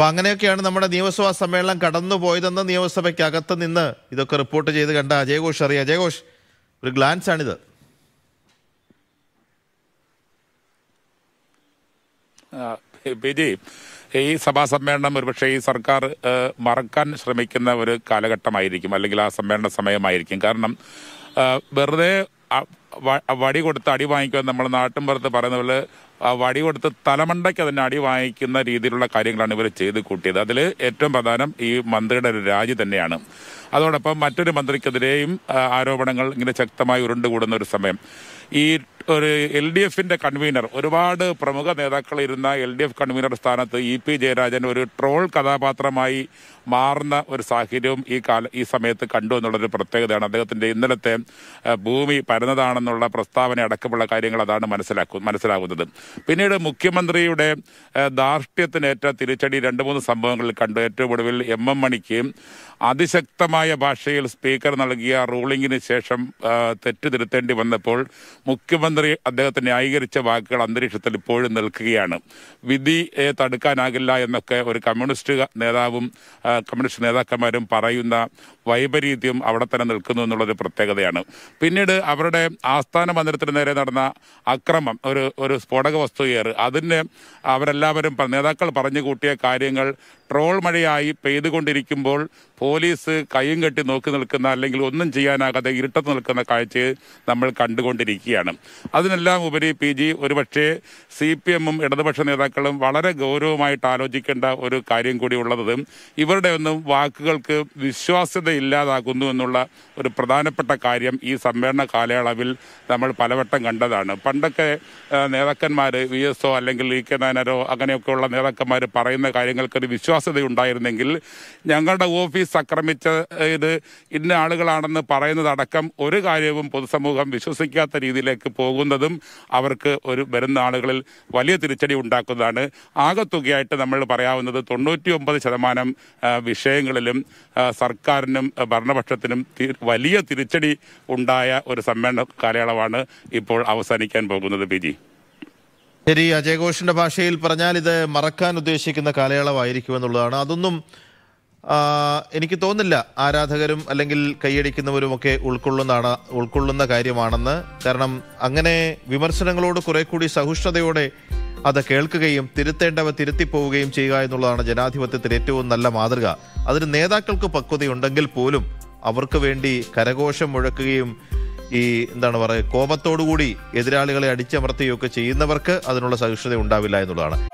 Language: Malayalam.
അപ്പോൾ അങ്ങനെയൊക്കെയാണ് നമ്മുടെ നിയമസഭാ സമ്മേളനം കടന്നുപോയതെന്ന് നിയമസഭയ്ക്കകത്ത് നിന്ന് ഇതൊക്കെ റിപ്പോർട്ട് ചെയ്ത് കണ്ട അജയഘോഷ് അറിയാം അജയഘോഷ് ഒരു ഗ്ലാൻസ് ആണിത് ബിജി ഈ സഭാ സമ്മേളനം ഒരുപക്ഷെ ഈ സർക്കാർ മറക്കാൻ ശ്രമിക്കുന്ന ഒരു കാലഘട്ടമായിരിക്കും അല്ലെങ്കിൽ ആ സമ്മേളന സമയമായിരിക്കും കാരണം വെറുതെ വടി കൊടുത്ത് അടി വാങ്ങിക്കുക നമ്മൾ പുറത്ത് പറയുന്ന പോലെ വടി കൊടുത്ത് തലമണ്ടയ്ക്ക് അതിന് അടി വാങ്ങിക്കുന്ന രീതിയിലുള്ള കാര്യങ്ങളാണ് ഇവർ ചെയ്ത് കൂട്ടിയത് അതിൽ ഏറ്റവും പ്രധാനം ഈ മന്ത്രിയുടെ ഒരു രാജി തന്നെയാണ് അതോടൊപ്പം മറ്റൊരു മന്ത്രിക്കെതിരെയും ആരോപണങ്ങൾ ഇങ്ങനെ ശക്തമായി ഉരുണ്ടുകൂടുന്ന ഒരു സമയം ഈ ഒരു എൽ ഡി എഫിന്റെ കൺവീനർ ഒരുപാട് പ്രമുഖ നേതാക്കൾ ഇരുന്ന എൽ ഡി എഫ് കൺവീനർ സ്ഥാനത്ത് ഇ പി ജയരാജൻ ഒരു ട്രോൾ കഥാപാത്രമായി മാറുന്ന ഒരു സാഹചര്യവും ഈ കാല ഈ സമയത്ത് കണ്ടു എന്നുള്ളൊരു പ്രത്യേകതയാണ് അദ്ദേഹത്തിന്റെ ഇന്നലത്തെ ഭൂമി പരന്നതാണെന്നുള്ള പ്രസ്താവന അടക്കമുള്ള കാര്യങ്ങൾ അതാണ് മനസ്സിലാക്കു മനസ്സിലാകുന്നത് പിന്നീട് മുഖ്യമന്ത്രിയുടെ ദാർഷ്ട്യത്തിനേറ്റ തിരിച്ചടി രണ്ട് മൂന്ന് സംഭവങ്ങളിൽ കണ്ടു ഏറ്റവും ഒടുവിൽ എം എം മണിക്ക് അതിശക്തമായ ഭാഷയിൽ സ്പീക്കർ നൽകിയ റൂളിംഗിന് ശേഷം തെറ്റ് തിരുത്തേണ്ടി വന്നപ്പോൾ മുഖ്യമന്ത്രി അന്തരീ അദ്ദേഹത്തെ ന്യായീകരിച്ച വാക്കുകൾ അന്തരീക്ഷത്തിൽ ഇപ്പോഴും നിൽക്കുകയാണ് വിധിയെ തടുക്കാനാകില്ല എന്നൊക്കെ ഒരു കമ്മ്യൂണിസ്റ്റ് നേതാവും കമ്മ്യൂണിസ്റ്റ് നേതാക്കന്മാരും പറയുന്ന വൈപരീത്യം അവിടെ തന്നെ നിൽക്കുന്നു എന്നുള്ളൊരു പ്രത്യേകതയാണ് പിന്നീട് അവരുടെ ആസ്ഥാന മന്ദിരത്തിന് നേരെ നടന്ന അക്രമം ഒരു ഒരു സ്ഫോടക വസ്തു ഏറ് അതിന് അവരെല്ലാവരും നേതാക്കൾ പറഞ്ഞു കൂട്ടിയ കാര്യങ്ങൾ ട്രോൾ മഴയായി പെയ്തുകൊണ്ടിരിക്കുമ്പോൾ പോലീസ് കൈയും കെട്ടി നോക്കി നിൽക്കുന്ന അല്ലെങ്കിൽ ഒന്നും ചെയ്യാനാകാതെ ഇരുട്ടത്ത് നിൽക്കുന്ന കാഴ്ച നമ്മൾ കണ്ടുകൊണ്ടിരിക്കുകയാണ് അതിനെല്ലാം ഉപരി പി ജി ഒരുപക്ഷെ സി പി എമ്മും ഇടതുപക്ഷ നേതാക്കളും വളരെ ഗൗരവമായിട്ട് ആലോചിക്കേണ്ട ഒരു കാര്യം കൂടി ഉള്ളത് ഇവരുടെ ഒന്നും വാക്കുകൾക്ക് വിശ്വാസ്യത ഇല്ലാതാകുന്നു എന്നുള്ള ഒരു പ്രധാനപ്പെട്ട കാര്യം ഈ സമ്മേളന കാലയളവിൽ നമ്മൾ പലവട്ടം കണ്ടതാണ് പണ്ടൊക്കെ നേതാക്കന്മാർ വി ഒ അല്ലെങ്കിൽ ഇ കെ നായനരോ അങ്ങനെയൊക്കെയുള്ള നേതാക്കന്മാർ പറയുന്ന കാര്യങ്ങൾക്കൊരു വിശ്വാസ്യതയുണ്ടായിരുന്നെങ്കിൽ ഞങ്ങളുടെ ഓഫീസ് ആക്രമിച്ച ഇത് ഇന്ന ആളുകളാണെന്ന് പറയുന്നതടക്കം ഒരു കാര്യവും പൊതുസമൂഹം വിശ്വസിക്കാത്ത രീതിയിലേക്ക് പോകുന്നതും അവർക്ക് ഒരു വരുന്ന ആളുകളിൽ വലിയ തിരിച്ചടി ഉണ്ടാക്കുന്നതാണ് ആകെത്തുകയായിട്ട് നമ്മൾ പറയാവുന്നത് തൊണ്ണൂറ്റി ഒമ്പത് ശതമാനം വിഷയങ്ങളിലും സർക്കാരിന് കോൺഗ്രസിനും ഭരണപക്ഷത്തിനും വലിയ തിരിച്ചടി ഉണ്ടായ ഒരു സമ്മേളന കാലയളവാണ് ഇപ്പോൾ അവസാനിക്കാൻ പോകുന്നത് പി ജി ശരി അജയഘോഷിന്റെ ഭാഷയിൽ പറഞ്ഞാൽ ഇത് മറക്കാൻ ഉദ്ദേശിക്കുന്ന എന്നുള്ളതാണ് അതൊന്നും എനിക്ക് തോന്നില്ല ആരാധകരും അല്ലെങ്കിൽ കൈയടിക്കുന്നവരും ഒക്കെ ഉൾക്കൊള്ളുന്നതാണ് ഉൾക്കൊള്ളുന്ന കാര്യമാണെന്ന് കാരണം അങ്ങനെ വിമർശനങ്ങളോട് കുറെ കൂടി സഹിഷ്ണുതയോടെ അത് കേൾക്കുകയും തിരുത്തേണ്ടവ തിരുത്തിപ്പോവുകയും ചെയ്യുക എന്നുള്ളതാണ് ജനാധിപത്യത്തിൽ ഏറ്റവും നല്ല മാതൃക അതിന് നേതാക്കൾക്ക് പക്വതയുണ്ടെങ്കിൽ പോലും അവർക്ക് വേണ്ടി കരഘോഷം മുഴക്കുകയും ഈ എന്താണ് പറയുക കോപത്തോടുകൂടി എതിരാളികളെ അടിച്ചമർത്തുകയൊക്കെ ചെയ്യുന്നവർക്ക് അതിനുള്ള സഹിഷ്ണുത ഉണ്ടാവില്ല എന്നുള്ളതാണ്